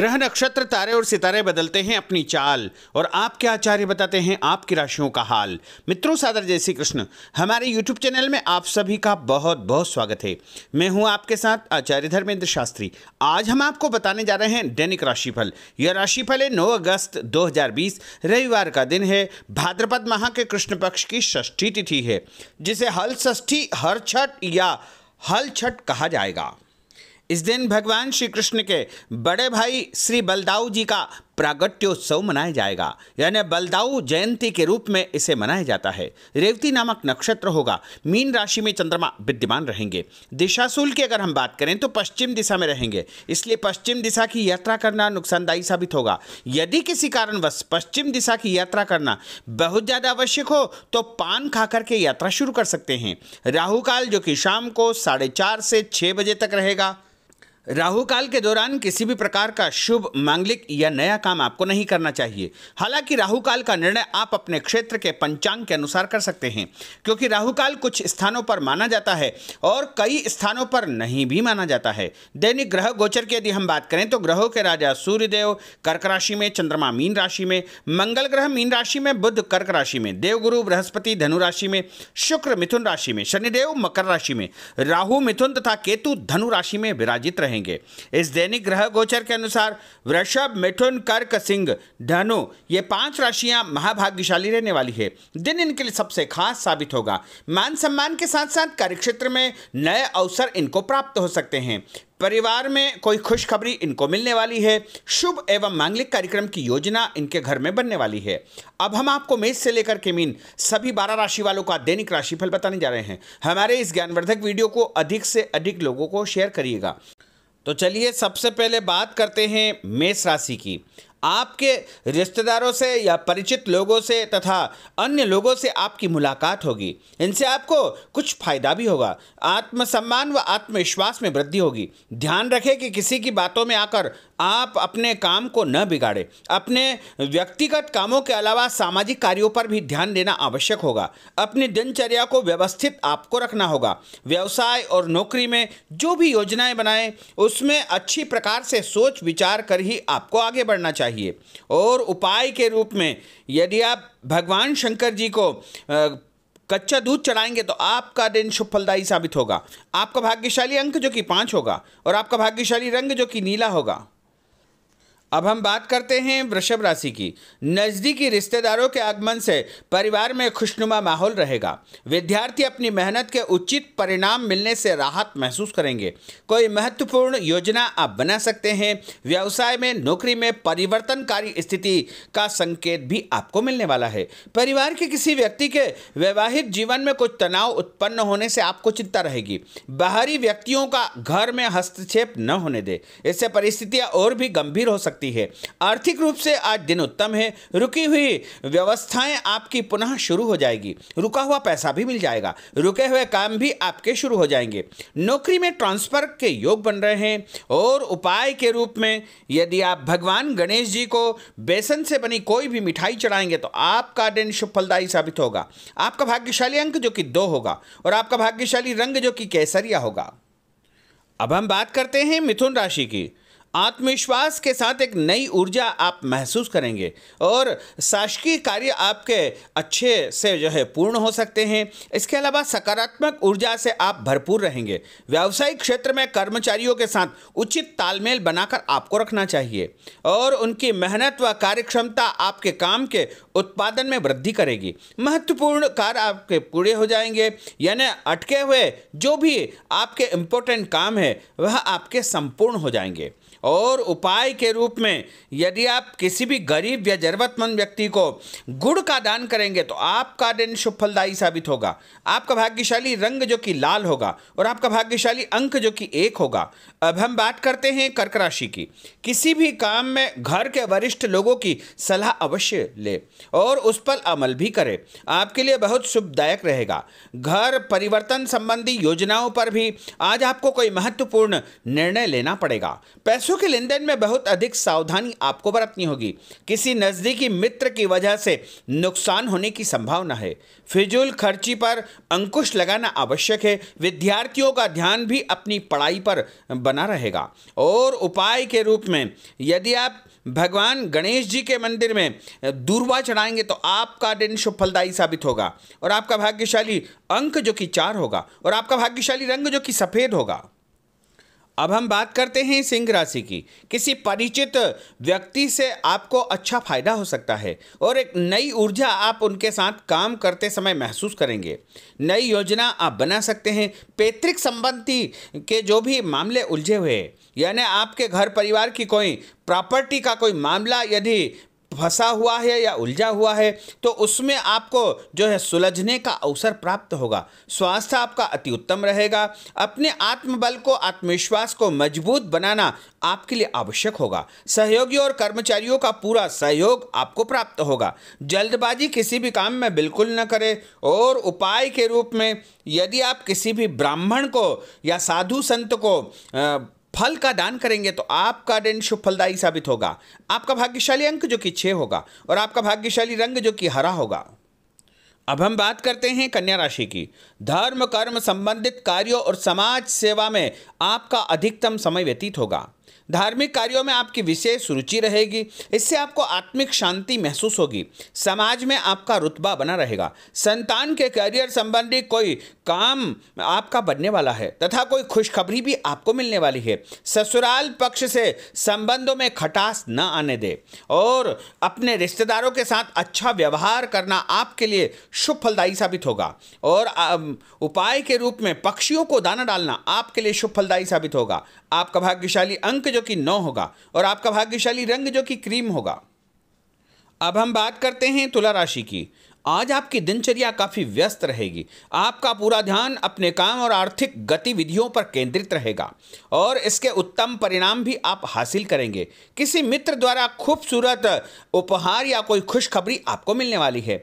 ग्रह नक्षत्र तारे और सितारे बदलते हैं अपनी चाल और आपके आचार्य बताते हैं आपकी राशियों का हाल मित्रों सादर जय श्री कृष्ण हमारे यूट्यूब चैनल में आप सभी का बहुत बहुत स्वागत है मैं हूं आपके साथ आचार्य धर्मेंद्र शास्त्री आज हम आपको बताने जा रहे हैं दैनिक राशिफल यह राशिफल है नौ अगस्त 2020 रविवार का दिन है भाद्रपद माह के कृष्ण पक्ष की षष्ठी तिथि है जिसे हल षष्ठी हर छठ या हल छठ कहा जाएगा इस दिन भगवान श्री कृष्ण के बड़े भाई श्री बलदाऊ जी का प्रागट्योत्सव मनाया जाएगा यानी बलदाऊ जयंती के रूप में इसे मनाया जाता है रेवती नामक नक्षत्र होगा मीन राशि में चंद्रमा विद्यमान रहेंगे दिशाशूल की अगर हम बात करें तो पश्चिम दिशा में रहेंगे इसलिए पश्चिम दिशा की यात्रा करना नुकसानदायी साबित होगा यदि किसी कारणवश पश्चिम दिशा की यात्रा करना बहुत ज़्यादा आवश्यक हो तो पान खा करके यात्रा शुरू कर सकते हैं राहुकाल जो कि शाम को साढ़े चार से छः बजे तक रहेगा राहु काल के दौरान किसी भी प्रकार का शुभ मांगलिक या नया काम आपको नहीं करना चाहिए हालांकि राहु काल का निर्णय आप अपने क्षेत्र के पंचांग के अनुसार कर सकते हैं क्योंकि राहु काल कुछ स्थानों पर माना जाता है और कई स्थानों पर नहीं भी माना जाता है दैनिक ग्रह गोचर की यदि हम बात करें तो ग्रहों के राजा सूर्यदेव कर्क राशि में चंद्रमा मीन राशि में मंगल ग्रह मीन राशि में बुद्ध कर्क राशि में देवगुरु बृहस्पति धनु राशि में शुक्र मिथुन राशि में शनिदेव मकर राशि में राहु मिथुन तथा केतु धनु राशि में विराजित रहेंगे रहेंगे इस दैनिक ग्रह गोचर के अनुसार वृषभ मिथुन कर्क सिंह धनु ये पांच राशियां महाभाग्यशाली रहने वाली है दिन इनके लिए सबसे खास साबित होगा मान सम्मान के साथ साथ कार्यक्षेत्र में नए अवसर इनको प्राप्त हो सकते हैं परिवार में कोई खुशखबरी इनको मिलने वाली है शुभ एवं मांगलिक कार्यक्रम की योजना इनके घर में बनने वाली है अब हम आपको मेष से लेकर के मीन सभी बारह राशि वालों का दैनिक राशिफल बताने जा रहे हैं हमारे इस ज्ञानवर्धक वीडियो को अधिक से अधिक लोगों को शेयर करिएगा तो चलिए सबसे पहले बात करते हैं मेष राशि की आपके रिश्तेदारों से या परिचित लोगों से तथा अन्य लोगों से आपकी मुलाकात होगी इनसे आपको कुछ फायदा भी होगा आत्मसम्मान व आत्मविश्वास में वृद्धि होगी ध्यान रखें कि किसी की बातों में आकर आप अपने काम को न बिगाड़े अपने व्यक्तिगत कामों के अलावा सामाजिक कार्यों पर भी ध्यान देना आवश्यक होगा अपनी दिनचर्या को व्यवस्थित आपको रखना होगा व्यवसाय और नौकरी में जो भी योजनाएं बनाएं उसमें अच्छी प्रकार से सोच विचार कर ही आपको आगे बढ़ना चाहिए चाहिए और उपाय के रूप में यदि आप भगवान शंकर जी को आ, कच्चा दूध चढ़ाएंगे तो आपका दिन शुभ फलदायी साबित होगा आपका भाग्यशाली अंक जो कि पाँच होगा और आपका भाग्यशाली रंग जो कि नीला होगा अब हम बात करते हैं वृषभ राशि की नज़दीकी रिश्तेदारों के आगमन से परिवार में खुशनुमा माहौल रहेगा विद्यार्थी अपनी मेहनत के उचित परिणाम मिलने से राहत महसूस करेंगे कोई महत्वपूर्ण योजना आप बना सकते हैं व्यवसाय में नौकरी में परिवर्तनकारी स्थिति का संकेत भी आपको मिलने वाला है परिवार के किसी व्यक्ति के वैवाहिक जीवन में कुछ तनाव उत्पन्न होने से आपको चिंता रहेगी बाहरी व्यक्तियों का घर में हस्तक्षेप न होने दे इससे परिस्थितियाँ और भी गंभीर हो सकती सकती है आर्थिक रूप से आज दिन उत्तम है रुकी हुई व्यवस्थाएं आपकी पुनः शुरू हो जाएगी रुका हुआ पैसा भी मिल जाएगा रुके हुए काम भी आपके शुरू हो जाएंगे नौकरी में ट्रांसफर के योग बन रहे हैं और उपाय के रूप में यदि आप भगवान गणेश जी को बेसन से बनी कोई भी मिठाई चढ़ाएंगे तो आपका दिन शुभ फलदायी साबित होगा आपका भाग्यशाली अंक जो कि दो होगा और आपका भाग्यशाली रंग जो कि केसरिया होगा अब हम बात करते हैं मिथुन राशि की आत्मविश्वास के साथ एक नई ऊर्जा आप महसूस करेंगे और शासकीय कार्य आपके अच्छे से जो है पूर्ण हो सकते हैं इसके अलावा सकारात्मक ऊर्जा से आप भरपूर रहेंगे व्यावसायिक क्षेत्र में कर्मचारियों के साथ उचित तालमेल बनाकर आपको रखना चाहिए और उनकी मेहनत व कार्यक्षमता आपके काम के उत्पादन में वृद्धि करेगी महत्वपूर्ण कार्य आपके पूरे हो जाएंगे यानी अटके हुए जो भी आपके इम्पोर्टेंट काम है वह आपके संपूर्ण हो जाएंगे और उपाय के रूप में यदि आप किसी भी गरीब या ज़रूरतमंद व्यक्ति को गुड़ का दान करेंगे तो आपका दिन सुफलदायी साबित होगा आपका भाग्यशाली रंग जो कि लाल होगा और आपका भाग्यशाली अंक जो कि एक होगा अब हम बात करते हैं कर्क राशि की किसी भी काम में घर के वरिष्ठ लोगों की सलाह अवश्य ले और उस पर अमल भी करें आपके लिए बहुत शुभदायक रहेगा घर परिवर्तन संबंधी योजनाओं पर भी आज आपको कोई महत्वपूर्ण निर्णय लेना पड़ेगा पैसों पैसों के लेन देन में बहुत अधिक सावधानी आपको बरतनी होगी किसी नज़दीकी मित्र की वजह से नुकसान होने की संभावना है फिजूल खर्ची पर अंकुश लगाना आवश्यक है विद्यार्थियों का ध्यान भी अपनी पढ़ाई पर बना रहेगा और उपाय के रूप में यदि आप भगवान गणेश जी के मंदिर में दूरवा चढ़ाएंगे तो आपका दिन शुभफलदायी साबित होगा और आपका भाग्यशाली अंक जो कि चार होगा और आपका भाग्यशाली रंग जो कि सफ़ेद होगा अब हम बात करते हैं सिंह राशि की किसी परिचित व्यक्ति से आपको अच्छा फायदा हो सकता है और एक नई ऊर्जा आप उनके साथ काम करते समय महसूस करेंगे नई योजना आप बना सकते हैं पैतृक संबंधी के जो भी मामले उलझे हुए यानी आपके घर परिवार की कोई प्रॉपर्टी का कोई मामला यदि फंसा हुआ है या उलझा हुआ है तो उसमें आपको जो है सुलझने का अवसर प्राप्त होगा स्वास्थ्य आपका अति उत्तम रहेगा अपने आत्मबल को आत्मविश्वास को मजबूत बनाना आपके लिए आवश्यक होगा सहयोगी और कर्मचारियों का पूरा सहयोग आपको प्राप्त होगा जल्दबाजी किसी भी काम में बिल्कुल न करें और उपाय के रूप में यदि आप किसी भी ब्राह्मण को या साधु संत को आ, फल का दान करेंगे तो आपका दिन शुभ फलदायी साबित होगा आपका भाग्यशाली अंक जो कि छः होगा और आपका भाग्यशाली रंग जो कि हरा होगा अब हम बात करते हैं कन्या राशि की धर्म कर्म संबंधित कार्यों और समाज सेवा में आपका अधिकतम समय व्यतीत होगा धार्मिक कार्यों में आपकी विशेष रुचि रहेगी इससे आपको आत्मिक शांति महसूस होगी समाज में आपका रुतबा बना रहेगा संतान के करियर संबंधी कोई काम आपका बनने वाला है तथा कोई खुशखबरी भी आपको मिलने वाली है ससुराल पक्ष से संबंधों में खटास न आने दे और अपने रिश्तेदारों के साथ अच्छा व्यवहार करना आपके लिए शुभ फलदायी साबित होगा और उपाय के रूप में पक्षियों को दाना डालना आपके लिए शुभ फलदायी साबित होगा आपका भाग्यशाली अंक जो जो कि नौ होगा और आपका भाग्यशाली रंग जो कि क्रीम होगा अब हम बात करते हैं तुला राशि की आज आपकी दिनचर्या काफ़ी व्यस्त रहेगी आपका पूरा ध्यान अपने काम और आर्थिक गतिविधियों पर केंद्रित रहेगा और इसके उत्तम परिणाम भी आप हासिल करेंगे किसी मित्र द्वारा खूबसूरत उपहार या कोई खुशखबरी आपको मिलने वाली है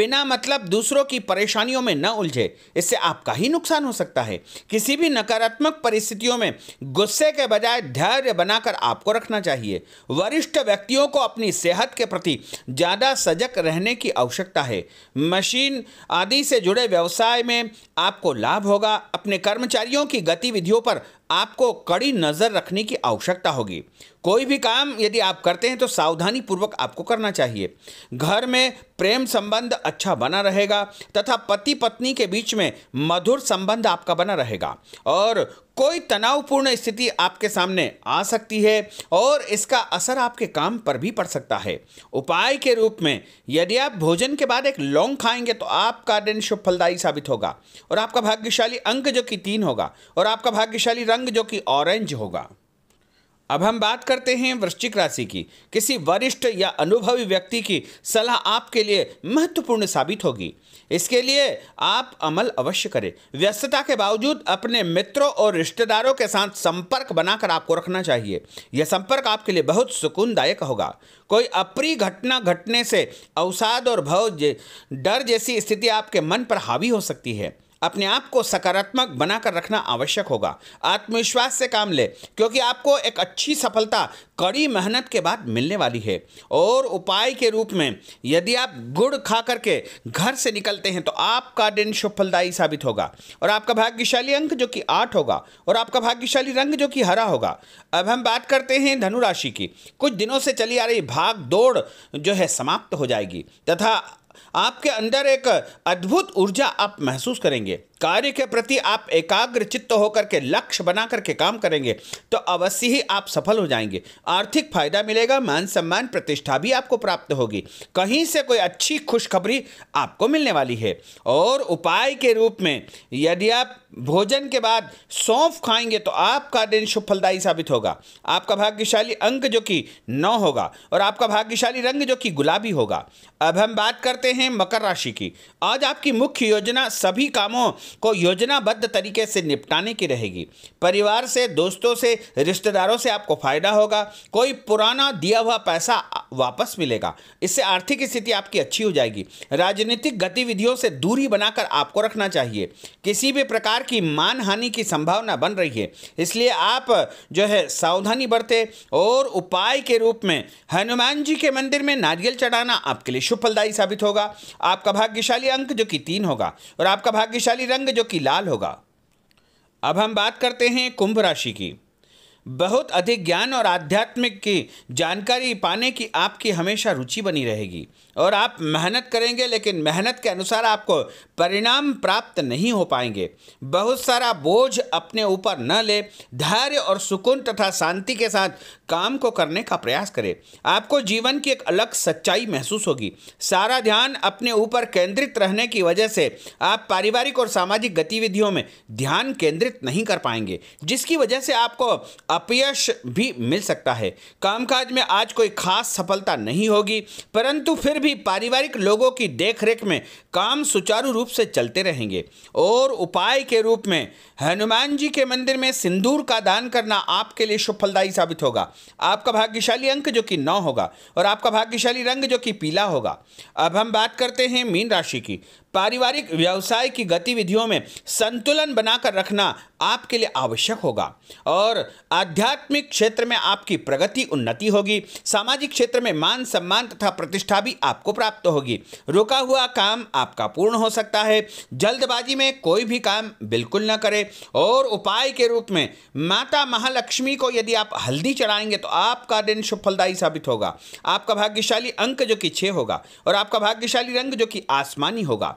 बिना मतलब दूसरों की परेशानियों में न उलझे इससे आपका ही नुकसान हो सकता है किसी भी नकारात्मक परिस्थितियों में गुस्से के बजाय धैर्य बनाकर आपको रखना चाहिए वरिष्ठ व्यक्तियों को अपनी सेहत के प्रति ज़्यादा सजग रहने की आवश्यकता है मशीन आदि से जुड़े व्यवसाय में आपको लाभ होगा अपने कर्मचारियों की गतिविधियों पर आपको कड़ी नज़र रखने की आवश्यकता होगी कोई भी काम यदि आप करते हैं तो सावधानी पूर्वक आपको करना चाहिए घर में प्रेम संबंध अच्छा बना रहेगा तथा पति पत्नी के बीच में मधुर संबंध आपका बना रहेगा और कोई तनावपूर्ण स्थिति आपके सामने आ सकती है और इसका असर आपके काम पर भी पड़ सकता है उपाय के रूप में यदि आप भोजन के बाद एक लौंग खाएंगे तो आपका दिन शुभ फलदायी साबित होगा और आपका भाग्यशाली अंक जो कि तीन होगा और आपका भाग्यशाली रंग रंग जो कि ऑरेंज होगा अब हम बात करते हैं वृश्चिक राशि की किसी वरिष्ठ या अनुभवी व्यक्ति की सलाह आपके लिए महत्वपूर्ण साबित होगी इसके लिए आप अमल अवश्य करें व्यस्तता के बावजूद अपने मित्रों और रिश्तेदारों के साथ संपर्क बनाकर आपको रखना चाहिए यह संपर्क आपके लिए बहुत सुकूनदायक होगा कोई अप्रिय घटना घटने से अवसाद और भव डर जैसी स्थिति आपके मन पर हावी हो सकती है अपने आप को सकारात्मक बनाकर रखना आवश्यक होगा आत्मविश्वास से काम ले क्योंकि आपको एक अच्छी सफलता कड़ी मेहनत के बाद मिलने वाली है और उपाय के रूप में यदि आप गुड़ खा करके घर से निकलते हैं तो आपका दिन सफलदायी साबित होगा और आपका भाग्यशाली अंक जो कि आठ होगा और आपका भाग्यशाली रंग जो कि हरा होगा अब हम बात करते हैं धनुराशि की कुछ दिनों से चली आ रही भाग दौड़ जो है समाप्त हो जाएगी तथा आपके अंदर एक अद्भुत ऊर्जा आप महसूस करेंगे कार्य के प्रति आप एकाग्र चित्त होकर के लक्ष्य बना करके काम करेंगे तो अवश्य ही आप सफल हो जाएंगे आर्थिक फायदा मिलेगा मान सम्मान प्रतिष्ठा भी आपको प्राप्त होगी कहीं से कोई अच्छी खुशखबरी आपको मिलने वाली है और उपाय के रूप में यदि आप भोजन के बाद सौंफ खाएंगे तो आपका दिन शुभ फलदायी साबित होगा आपका भाग्यशाली अंक जो कि नौ होगा और आपका भाग्यशाली रंग जो कि गुलाबी होगा अब हम बात करते हैं मकर राशि की आज आपकी मुख्य योजना सभी कामों को योजनाबद्ध तरीके से निपटाने की रहेगी परिवार से दोस्तों से रिश्तेदारों से आपको फ़ायदा होगा कोई पुराना दिया हुआ पैसा वापस मिलेगा इससे आर्थिक स्थिति आपकी अच्छी हो जाएगी राजनीतिक गतिविधियों से दूरी बनाकर आपको रखना चाहिए किसी भी प्रकार की मान हानि की संभावना बन रही है इसलिए आप जो है सावधानी बरते और उपाय के रूप में हनुमान जी के मंदिर में नारियल चढ़ाना आपके लिए शुभ फलदायी साबित होगा आपका भाग्यशाली अंक जो कि तीन होगा और आपका भाग्यशाली रंग जो कि लाल होगा अब हम बात करते हैं कुंभ राशि की बहुत अधिक ज्ञान और आध्यात्मिक की जानकारी पाने की आपकी हमेशा रुचि बनी रहेगी और आप मेहनत करेंगे लेकिन मेहनत के अनुसार आपको परिणाम प्राप्त नहीं हो पाएंगे बहुत सारा बोझ अपने ऊपर न ले धैर्य और सुकून तथा शांति के साथ काम को करने का प्रयास करें आपको जीवन की एक अलग सच्चाई महसूस होगी सारा ध्यान अपने ऊपर केंद्रित रहने की वजह से आप पारिवारिक और सामाजिक गतिविधियों में ध्यान केंद्रित नहीं कर पाएंगे जिसकी वजह से आपको अपयश भी मिल सकता है कामकाज में आज कोई खास सफलता नहीं होगी परंतु फिर भी पारिवारिक लोगों की देखरेख में काम सुचारू रूप से चलते रहेंगे और उपाय के रूप में हनुमान जी के मंदिर में सिंदूर का दान करना आपके लिए सफलदायी साबित होगा आपका भाग्यशाली अंक जो कि नौ होगा और आपका भाग्यशाली रंग जो कि पीला होगा अब हम बात करते हैं मीन राशि की पारिवारिक व्यवसाय की गतिविधियों में संतुलन बनाकर रखना आपके लिए आवश्यक होगा और आध्यात्मिक क्षेत्र में आपकी प्रगति उन्नति होगी सामाजिक क्षेत्र में मान सम्मान तथा प्रतिष्ठा भी आपको प्राप्त होगी रुका हुआ काम आपका पूर्ण हो सकता है जल्दबाजी में कोई भी काम बिल्कुल न करें और उपाय के रूप में माता महालक्ष्मी को यदि आप हल्दी चढ़ाएंगे तो आपका दिन सुफलदायी साबित होगा आपका भाग्यशाली अंक जो कि छः होगा और आपका भाग्यशाली रंग जो कि आसमानी होगा